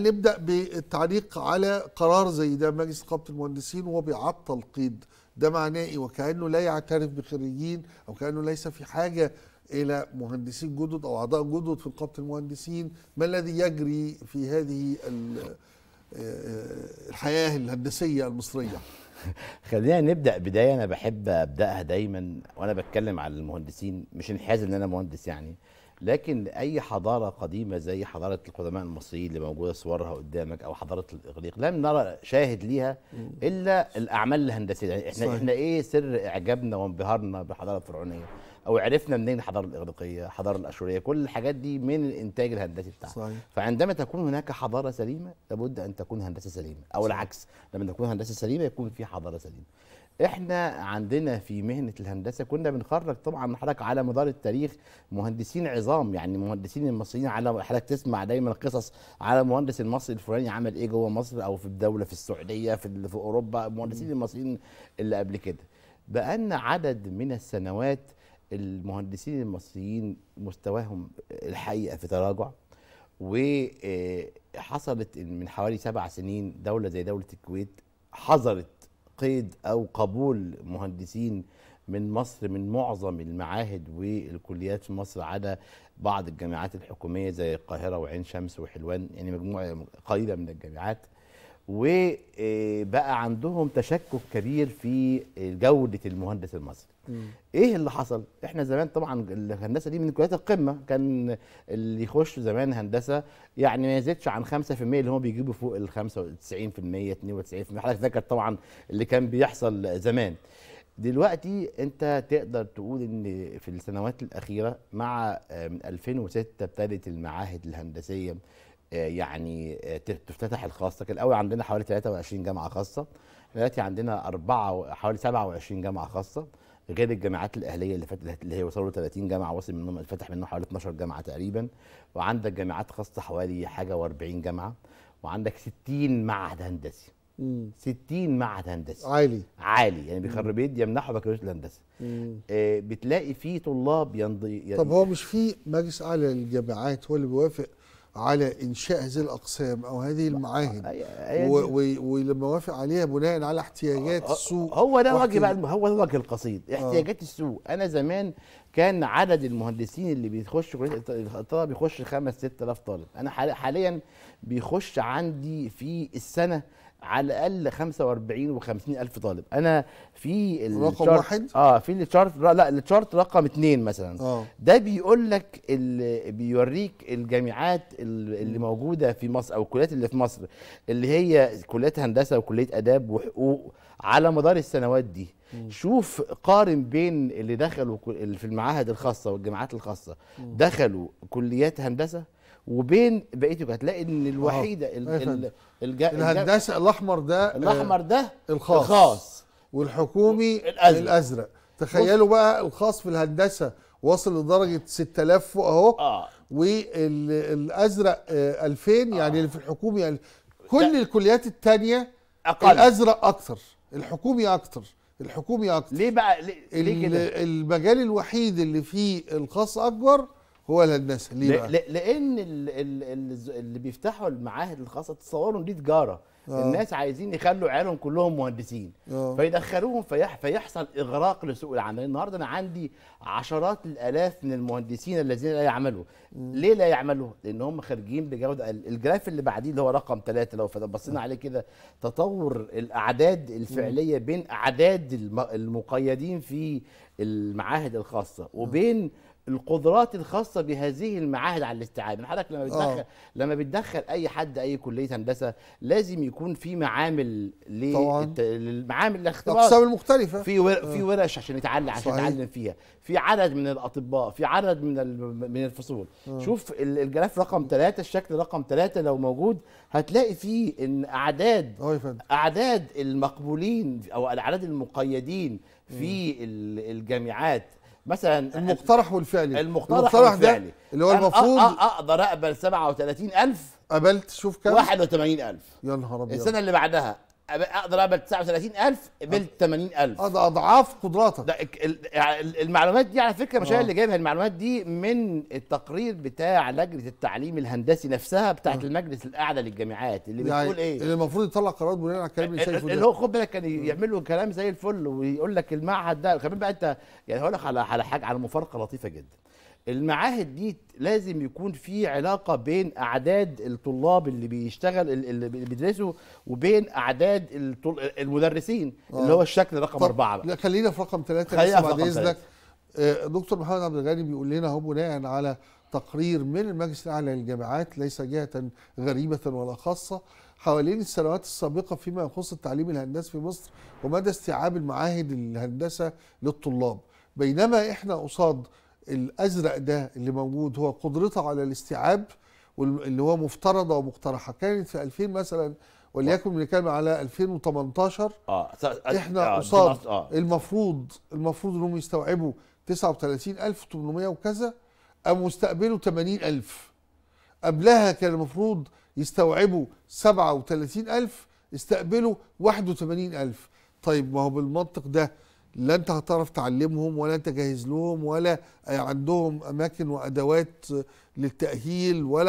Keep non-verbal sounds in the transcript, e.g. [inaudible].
نبدا بالتعليق على قرار زي ده مجلس نقابه المهندسين وهو بيعطل قيد ده معناه ايه وكانه لا يعترف بخريجين او كانه ليس في حاجه الى مهندسين جدد او اعضاء جدد في نقابه المهندسين ما الذي يجري في هذه آه، الحياه الهندسيه المصريه [laughs] خلينا نبدا بدايه انا بحب ابداها دايما وانا بتكلم على المهندسين مش انحياز ان انا مهندس يعني لكن اي حضاره قديمه زي حضاره القدماء المصريين اللي موجوده صورها قدامك او حضاره الاغريق لم نرى شاهد ليها الا الاعمال الهندسيه يعني احنا صحيح. احنا ايه سر اعجابنا وانبهارنا بالحضاره الفرعونيه او عرفنا منين الحضاره الاغريقيه الحضاره الاشوريه كل الحاجات دي من الانتاج الهندسي بتاعها صحيح. فعندما تكون هناك حضاره سليمه لابد ان تكون هندسه سليمه او صحيح. العكس لما تكون هندسه سليمه يكون في حضاره سليمه احنا عندنا في مهنه الهندسه كنا بنخرج طبعا حضرتك على مدار التاريخ مهندسين عظام يعني مهندسين المصريين على حضرتك تسمع دايما قصص على المهندس المصري الفلاني عمل ايه جوه مصر او في الدوله في السعوديه في, في اوروبا المهندسين المصريين اللي قبل كده بقالنا عدد من السنوات المهندسين المصريين مستواهم الحقيقه في تراجع وحصلت آه، من حوالي سبع سنين دوله زي دوله الكويت حظرت قيد او قبول مهندسين من مصر من معظم المعاهد والكليات في مصر على بعض الجامعات الحكوميه زي القاهره وعين شمس وحلوان يعني مجموعه قليله من الجامعات وبقى عندهم تشكك كبير في جوده المهندس المصري مم. ايه اللي حصل احنا زمان طبعا الهندسه دي من كليات القمه كان اللي يخش زمان هندسه يعني ما يزيدش عن 5% اللي هم بيجيبوا فوق ال 95% 92% حضرتك ذكر طبعا اللي كان بيحصل زمان دلوقتي انت تقدر تقول ان في السنوات الاخيره مع آه، من 2006 ابتدت المعاهد الهندسيه آه، يعني آه، تفتتح الخاصه كان الاول عندنا حوالي 23 جامعه خاصه دلوقتي عندنا أربعة حوالي 27 جامعه خاصه غير الجامعات الاهليه اللي فاتت اللي هي وصلوا 30 جامعه وصل منهم اتفتح منهم حوالي 12 جامعه تقريبا وعندك جامعات خاصه حوالي حاجه و40 جامعه وعندك 60 معهد هندسي 60 معهد هندسي عالي عالي يعني بيخربيت يمنحوا بكالوريوس الهندسه آه بتلاقي فيه طلاب ينضي طب هو مش في مجلس اعلى للجامعات هو اللي بيوافق على انشاء هذه الاقسام او هذه المعاهد ولما وافق عليها بناء على احتياجات آه، آه، السوق هو ده وجه بقى هو ده وجه القصيد آه. احتياجات السوق انا زمان كان عدد المهندسين اللي بيخش الطلبه بيخش 5 6000 طالب انا حاليا بيخش عندي في السنه على الاقل 45 و50 الف طالب انا في رقم واحد اه في التشارت لا التشارت رقم اثنين مثلا آه. ده بيقول لك بيوريك الجامعات اللي موجوده في مصر او الكليات اللي في مصر اللي هي كليات هندسه وكليه اداب وحقوق على مدار السنوات دي مم. شوف قارن بين اللي دخلوا في المعاهد الخاصه والجامعات الخاصه مم. دخلوا كليات هندسه وبين بقيته هتلاقي ان آه. الوحيده آه ال ال الهندسه الاحمر ده آه، الاحمر ده الخاص, الخاص والحكومي الازرق, الأزرق. تخيلوا بقى الخاص في الهندسه واصل لدرجه 6000 فوق اهو آه. والازرق 2000 آه. يعني اللي في الحكومي يعني كل الكليات الثانيه اقل الازرق اكثر الحكومي اكثر الحكومي اكثر ليه بقى ليه, ليه كده المجال الوحيد اللي فيه الخاص اكبر هو اللي هندسه ليه بقى؟ لان اللي بيفتحوا المعاهد الخاصه تصوروا دي تجاره آه. الناس عايزين يخلوا عيالهم كلهم مهندسين آه. فيدخلوهم فيح فيحصل اغراق لسوق العمل النهارده انا عندي عشرات الالاف من المهندسين الذين لا يعملوا م. ليه لا يعملوا لان هم خارجين بجوده الجراف اللي بعديه اللي هو رقم ثلاثة لو بصينا آه. عليه كده تطور الاعداد الفعليه بين اعداد المقيدين في المعاهد الخاصه وبين القدرات الخاصه بهذه المعاهد على الاستعانه يعني حضرتك لما آه. بتدخل أوه. لما بتدخل اي حد اي كليه هندسه لازم يكون في معامل للمعامل الاختبار الاقسام المختلفه في ور... في آه. ورش عشان يتعلم عشان يتعلم فيها في عدد من الاطباء في عدد من ال... من الفصول أوه. شوف الجراف رقم ثلاثة الشكل رقم ثلاثة لو موجود هتلاقي فيه ان اعداد آه، اعداد المقبولين او اعداد المقيدين في الجامعات مثلا المقترح والفعلي المقترح, المقترح والفعلي ده اللي هو المفروض اقدر اقبل 37000 قبلت شوف كام 81000 يا نهار ابيض السنه اللي بعدها اقدر اقبل 39000 قبلت 80000 اضعاف قدراتك ده يعني المعلومات دي على فكره مش انا آه. اللي جايبها المعلومات دي من التقرير بتاع لجنه التعليم الهندسي نفسها بتاعه آه. المجلس الاعلى للجامعات اللي يعني بتقول ايه اللي المفروض يطلع قرارات بناء على الكلام اللي شايفه اللي هو خد بالك كان آه. له كلام زي الفل ويقول لك المعهد ده كمان بقى انت يعني هقول لك على على حاجه على مفارقه لطيفه جدا المعاهد دي لازم يكون في علاقه بين اعداد الطلاب اللي بيشتغل اللي بيدرسوا وبين اعداد المدرسين آه. اللي هو الشكل رقم اربعه بقى. لا خلينا في رقم ثلاثه بس بعد اذنك آه، دكتور محمد عبد الغني بيقول لنا اهو بناء على تقرير من المجلس الاعلى للجامعات ليس جهه غريبه ولا خاصه حوالين السنوات السابقه فيما يخص التعليم الهندسي في مصر ومدى استيعاب المعاهد الهندسه للطلاب بينما احنا قصاد الازرق ده اللي موجود هو قدرتها على الاستيعاب واللي هو مفترضه ومقترحه كانت في 2000 مثلا وليكن بنتكلم على 2018 آه،, اه احنا آه، قصاد آه. آه. المفروض المفروض انهم يستوعبوا 39800 وكذا قاموا استقبلوا 80000 قبلها كان المفروض يستوعبوا 37000 استقبلوا 81000 طيب ما هو بالمنطق ده لا انت هتعرف تعلمهم ولا تجهز لهم ولا عندهم اماكن وادوات للتاهيل ولا